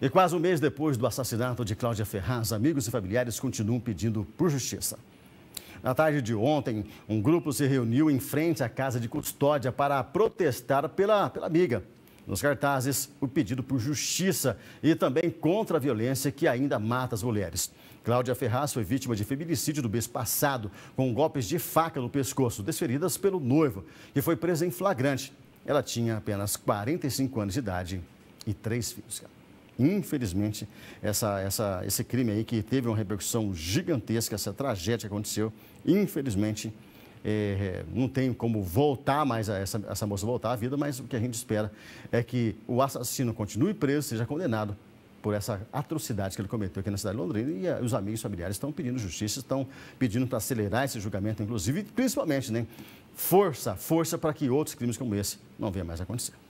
E quase um mês depois do assassinato de Cláudia Ferraz, amigos e familiares continuam pedindo por justiça. Na tarde de ontem, um grupo se reuniu em frente à casa de custódia para protestar pela, pela amiga. Nos cartazes, o pedido por justiça e também contra a violência que ainda mata as mulheres. Cláudia Ferraz foi vítima de feminicídio do mês passado, com golpes de faca no pescoço, desferidas pelo noivo, que foi presa em flagrante. Ela tinha apenas 45 anos de idade e três filhos. Infelizmente, essa, essa, esse crime aí que teve uma repercussão gigantesca, essa tragédia que aconteceu, infelizmente, é, não tem como voltar mais a essa, essa moça voltar à vida, mas o que a gente espera é que o assassino continue preso, seja condenado por essa atrocidade que ele cometeu aqui na cidade de Londrina e eh, os amigos familiares estão pedindo justiça, estão pedindo para acelerar esse julgamento, inclusive, e principalmente, né? Força, força para que outros crimes como esse não venham mais a acontecer.